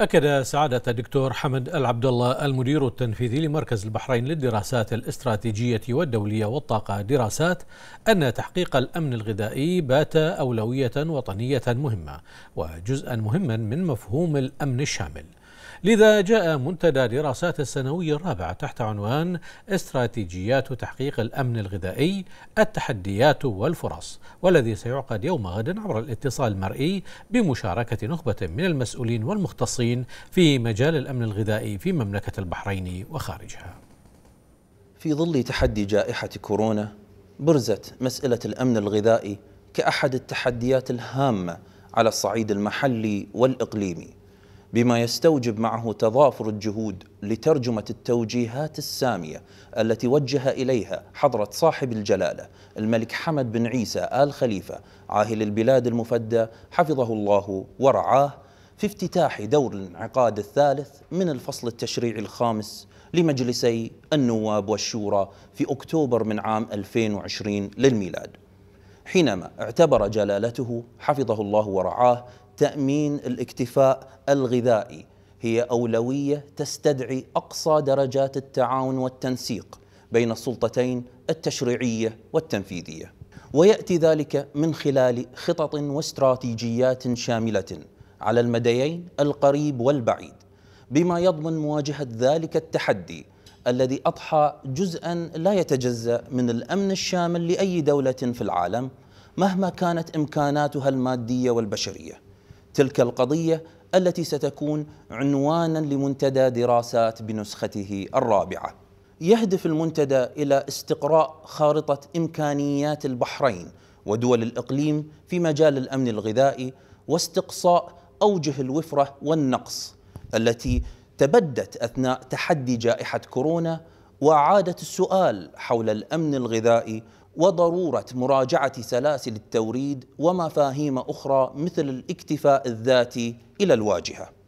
أكد سعادة الدكتور حمد العبد الله المدير التنفيذي لمركز البحرين للدراسات الاستراتيجية والدولية والطاقة دراسات أن تحقيق الأمن الغذائي بات أولوية وطنية مهمة وجزءا مهما من مفهوم الأمن الشامل لذا جاء منتدى دراسات السنوي الرابع تحت عنوان استراتيجيات تحقيق الأمن الغذائي التحديات والفرص والذي سيعقد يوم غد عبر الاتصال المرئي بمشاركة نخبة من المسؤولين والمختصين في مجال الأمن الغذائي في مملكة البحرين وخارجها في ظل تحدي جائحة كورونا برزت مسألة الأمن الغذائي كأحد التحديات الهامة على الصعيد المحلي والإقليمي بما يستوجب معه تضافر الجهود لترجمه التوجيهات الساميه التي وجه اليها حضره صاحب الجلاله الملك حمد بن عيسى ال خليفه عاهل البلاد المفدى حفظه الله ورعاه في افتتاح دور الانعقاد الثالث من الفصل التشريعي الخامس لمجلسي النواب والشورى في اكتوبر من عام 2020 للميلاد حينما اعتبر جلالته حفظه الله ورعاه تامين الاكتفاء الغذائي هي اولويه تستدعي اقصى درجات التعاون والتنسيق بين السلطتين التشريعيه والتنفيذيه وياتي ذلك من خلال خطط واستراتيجيات شامله على المديين القريب والبعيد بما يضمن مواجهه ذلك التحدي الذي اضحى جزءا لا يتجزا من الامن الشامل لاي دوله في العالم مهما كانت امكاناتها الماديه والبشريه تلك القضية التي ستكون عنوانا لمنتدى دراسات بنسخته الرابعة. يهدف المنتدى إلى استقراء خارطة إمكانيات البحرين ودول الإقليم في مجال الأمن الغذائي واستقصاء أوجه الوفرة والنقص التي تبدت أثناء تحدي جائحة كورونا وعادة السؤال حول الأمن الغذائي وضرورة مراجعة سلاسل التوريد ومفاهيم أخرى مثل الاكتفاء الذاتي إلى الواجهة